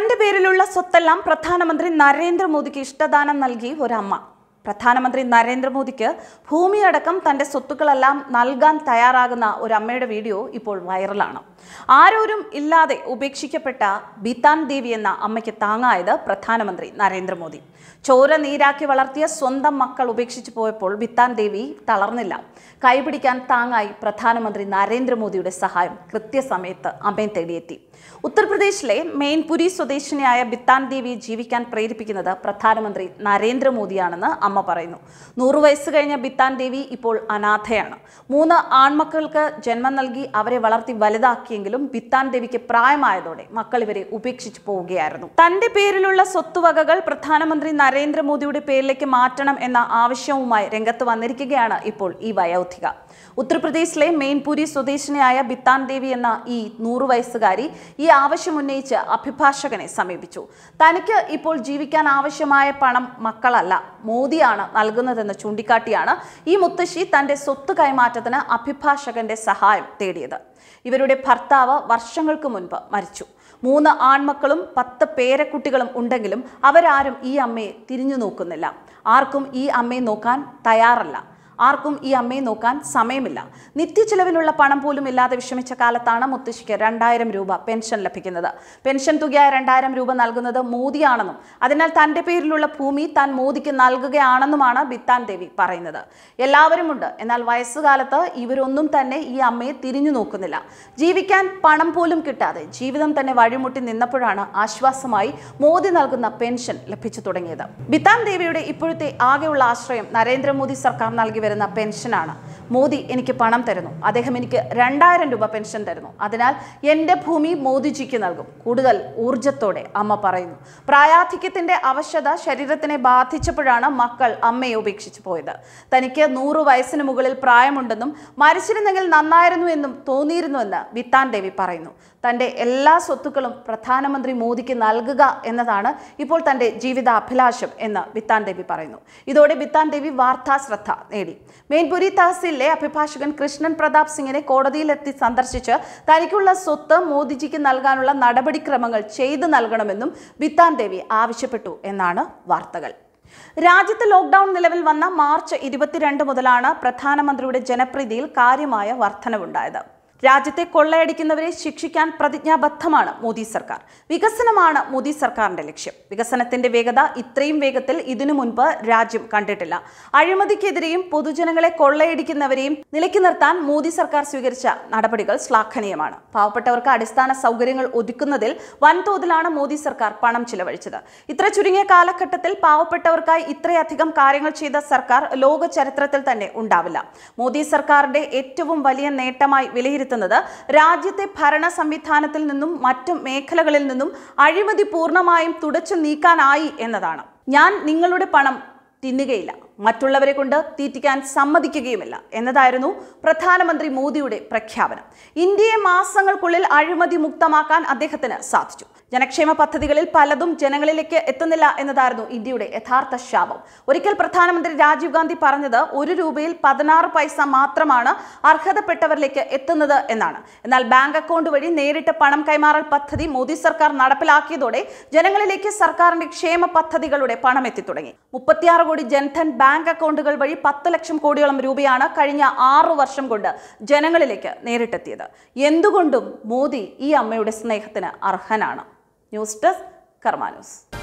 തന്റെ പേരിലുള്ള സ്വത്തെല്ലാം പ്രധാനമന്ത്രി നരേന്ദ്രമോദിക്ക് ഇഷ്ടദാനം നൽകി ഒരമ്മ പ്രധാനമന്ത്രി നരേന്ദ്രമോദിക്ക് ഭൂമിയടക്കം തന്റെ സ്വത്തുക്കളെല്ലാം നൽകാൻ തയ്യാറാകുന്ന ഒരു അമ്മയുടെ വീഡിയോ ഇപ്പോൾ വൈറലാണ് ആരോരും ഇല്ലാതെ ഉപേക്ഷിക്കപ്പെട്ട ബിത്താൻ ദേവി എന്ന അമ്മയ്ക്ക് താങ്ങായത് പ്രധാനമന്ത്രി നരേന്ദ്രമോദി ചോര നീരാക്കി വളർത്തിയ സ്വന്തം മക്കൾ ഉപേക്ഷിച്ചു പോയപ്പോൾ ബിത്താൻ ദേവി തളർന്നില്ല കൈപിടിക്കാൻ താങ്ങായി പ്രധാനമന്ത്രി നരേന്ദ്രമോദിയുടെ സഹായം കൃത്യസമയത്ത് അമ്മയെ തേടിയെത്തി ഉത്തർപ്രദേശിലെ മെയിൻപുരി സ്വദേശിനിയായ ബിത്താൻ ദേവി ജീവിക്കാൻ പ്രേരിപ്പിക്കുന്നത് പ്രധാനമന്ത്രി നരേന്ദ്രമോദിയാണെന്ന് അമ്മ പറയുന്നു നൂറു വയസ്സ് കഴിഞ്ഞ ബിത്താൻ ദേവി ഇപ്പോൾ അനാഥയാണ് മൂന്ന് ആൺമക്കൾക്ക് ജന്മം നൽകി അവരെ വളർത്തി വലുതാക്കി സ്വന്തമാക്കിയെങ്കിലും ഭിത്താൻ ദേവിക്ക് പ്രായമായതോടെ മക്കൾ ഇവരെ ഉപേക്ഷിച്ചു പോവുകയായിരുന്നു തന്റെ പേരിലുള്ള സ്വത്തുവകകൾ പ്രധാനമന്ത്രി നരേന്ദ്രമോദിയുടെ പേരിലേക്ക് മാറ്റണം എന്ന ആവശ്യവുമായി രംഗത്ത് വന്നിരിക്കുകയാണ് ഇപ്പോൾ ഈ വയോധിക ഉത്തർപ്രദേശിലെ മെയിൻപുരി സ്വദേശിനിയായ ബിത്താൻ ദേവി എന്ന ഈ നൂറു വയസ്സുകാരി ഈ ആവശ്യം ഉന്നയിച്ച് അഭിഭാഷകനെ സമീപിച്ചു തനിക്ക് ഇപ്പോൾ ജീവിക്കാൻ ആവശ്യമായ പണം മക്കളല്ല മോദിയാണ് നൽകുന്നതെന്ന് ചൂണ്ടിക്കാട്ടിയാണ് ഈ മുത്തശ്ശി തന്റെ സ്വത്ത് കൈമാറ്റത്തിന് അഭിഭാഷകന്റെ സഹായം തേടിയത് ഇവരുടെ ഭർത്താവ് വർഷങ്ങൾക്ക് മുൻപ് മരിച്ചു മൂന്ന് ആൺമക്കളും പത്ത് പേരക്കുട്ടികളും ഉണ്ടെങ്കിലും അവരാരും ഈ അമ്മയെ തിരിഞ്ഞു നോക്കുന്നില്ല ആർക്കും ഈ അമ്മയെ നോക്കാൻ തയ്യാറല്ല ആർക്കും ഈ അമ്മയെ നോക്കാൻ സമയമില്ല ചിലവിനുള്ള പണം പോലും ഇല്ലാതെ വിഷമിച്ച കാലത്താണ് മുത്തശ്ശിക്ക് രണ്ടായിരം രൂപ പെൻഷൻ ലഭിക്കുന്നത് പെൻഷൻ തുകയായ രണ്ടായിരം രൂപ നൽകുന്നത് മോദിയാണെന്നും അതിനാൽ തന്റെ പേരിലുള്ള ഭൂമി താൻ മോദിക്ക് നൽകുകയാണെന്നുമാണ് ബിത്താൻ ദേവി പറയുന്നത് എല്ലാവരുമുണ്ട് എന്നാൽ വയസ്സുകാലത്ത് ഇവരൊന്നും തന്നെ ഈ അമ്മയെ തിരിഞ്ഞു നോക്കുന്നില്ല ജീവിക്കാൻ പണം പോലും കിട്ടാതെ ജീവിതം തന്നെ വഴിമുട്ടി നിന്നപ്പോഴാണ് ആശ്വാസമായി മോദി നൽകുന്ന പെൻഷൻ ലഭിച്ചു തുടങ്ങിയത് ബിത്താൻ ദേവിയുടെ ഇപ്പോഴത്തെ ആകെയുള്ള ആശ്രയം നരേന്ദ്രമോദി സർക്കാർ നൽകി വരുന്ന പെൻഷനാണ് മോദി എനിക്ക് പണം തരുന്നു അദ്ദേഹം എനിക്ക് രണ്ടായിരം രൂപ പെൻഷൻ തരുന്നു അതിനാൽ എൻ്റെ ഭൂമി മോദിജിക്ക് നൽകും കൂടുതൽ ഊർജത്തോടെ അമ്മ പറയുന്നു പ്രായാധിക്യത്തിൻ്റെ അവശ്യത ശരീരത്തിനെ ബാധിച്ചപ്പോഴാണ് മക്കൾ അമ്മയെ ഉപേക്ഷിച്ചു പോയത് തനിക്ക് നൂറ് വയസ്സിന് മുകളിൽ പ്രായമുണ്ടെന്നും മരിച്ചിരുന്നെങ്കിൽ നന്നായിരുന്നു എന്നും തോന്നിയിരുന്നുവെന്ന് വിത്താൻ ദേവി പറയുന്നു തൻ്റെ എല്ലാ സ്വത്തുക്കളും പ്രധാനമന്ത്രി മോദിക്ക് നൽകുക എന്നതാണ് ഇപ്പോൾ തൻ്റെ ജീവിതാഭിലാഷം എന്ന് വിത്താൻ ദേവി പറയുന്നു ഇതോടെ വിത്താൻ ദേവി വാർത്താ ശ്രദ്ധ നേടി മെയിൻപുരി തഹസീലിലെ അഭിഭാഷകൻ കൃഷ്ണൻ പ്രതാപ് സിംഗിനെ കോടതിയിലെത്തി സന്ദർശിച്ച് തനിക്കുള്ള സ്വത്ത് മോദിജിക്ക് നൽകാനുള്ള നടപടിക്രമങ്ങൾ ചെയ്തു നൽകണമെന്നും ബിത്താൻ ദേവി ആവശ്യപ്പെട്ടു എന്നാണ് വാർത്തകൾ രാജ്യത്ത് ലോക്ഡൌൺ നിലവിൽ വന്ന മാർച്ച് ഇരുപത്തിരണ്ട് മുതലാണ് പ്രധാനമന്ത്രിയുടെ ജനപ്രീതിയിൽ കാര്യമായ വർധനവുണ്ടായത് രാജ്യത്തെ കൊള്ളയടിക്കുന്നവരെ ശിക്ഷിക്കാൻ പ്രതിജ്ഞാബദ്ധമാണ് മോദി സർക്കാർ വികസനമാണ് മോദി സർക്കാരിന്റെ ലക്ഷ്യം വികസനത്തിന്റെ വേഗത ഇത്രയും വേഗത്തിൽ ഇതിനു മുൻപ് രാജ്യം കണ്ടിട്ടില്ല അഴിമതിക്കെതിരെയും പൊതുജനങ്ങളെ കൊള്ളയടിക്കുന്നവരെയും നിലയ്ക്ക് നിർത്താൻ മോദി സർക്കാർ സ്വീകരിച്ച നടപടികൾ ശ്ലാഘനീയമാണ് പാവപ്പെട്ടവർക്ക് അടിസ്ഥാന സൗകര്യങ്ങൾ ഒതുക്കുന്നതിൽ വൻതോതിലാണ് മോദി സർക്കാർ പണം ചിലവഴിച്ചത് ഇത്ര ചുരുങ്ങിയ കാലഘട്ടത്തിൽ പാവപ്പെട്ടവർക്കായി ഇത്രയധികം കാര്യങ്ങൾ ചെയ്ത സർക്കാർ ലോക ചരിത്രത്തിൽ തന്നെ ഉണ്ടാവില്ല മോദി സർക്കാരിന്റെ ഏറ്റവും വലിയ നേട്ടമായി വിലയിരുത്തി വിലയിരുത്തുന്നത് രാജ്യത്തെ ഭരണ സംവിധാനത്തിൽ നിന്നും മറ്റു മേഖലകളിൽ നിന്നും അഴിമതി പൂർണ്ണമായും തുടച്ചു നീക്കാനായി എന്നതാണ് ഞാൻ നിങ്ങളുടെ പണം തിന്നുകയില്ല മറ്റുള്ളവരെ കൊണ്ട് തീറ്റിക്കാൻ സമ്മതിക്കുകയുമില്ല എന്നതായിരുന്നു പ്രധാനമന്ത്രി മോദിയുടെ പ്രഖ്യാപനം ഇന്ത്യയെ മാസങ്ങൾക്കുള്ളിൽ അഴിമതി മുക്തമാക്കാൻ അദ്ദേഹത്തിന് സാധിച്ചു ജനക്ഷേമ പദ്ധതികളിൽ പലതും ജനങ്ങളിലേക്ക് എത്തുന്നില്ല എന്നതായിരുന്നു ഇന്ത്യയുടെ യഥാർത്ഥ ശാപം ഒരിക്കൽ പ്രധാനമന്ത്രി രാജീവ് ഗാന്ധി പറഞ്ഞത് ഒരു രൂപയിൽ പതിനാറ് പൈസ മാത്രമാണ് അർഹതപ്പെട്ടവരിലേക്ക് എത്തുന്നത് എന്നാണ് എന്നാൽ ബാങ്ക് അക്കൗണ്ട് വഴി നേരിട്ട് പണം കൈമാറൽ പദ്ധതി മോദി സർക്കാർ നടപ്പിലാക്കിയതോടെ ജനങ്ങളിലേക്ക് സർക്കാരിന്റെ ക്ഷേമ പദ്ധതികളുടെ പണം എത്തി തുടങ്ങി മുപ്പത്തിയാറ് കോടി ജൻധൻ ബാങ്ക് ബാങ്ക് അക്കൗണ്ടുകൾ വഴി പത്ത് ലക്ഷം കോടിയോളം രൂപയാണ് കഴിഞ്ഞ ആറു വർഷം കൊണ്ട് ജനങ്ങളിലേക്ക് നേരിട്ടെത്തിയത് എന്തുകൊണ്ടും മോദി ഈ അമ്മയുടെ സ്നേഹത്തിന് അർഹനാണ് ന്യൂസ് ഡെസ്ക് കർമാനൂസ്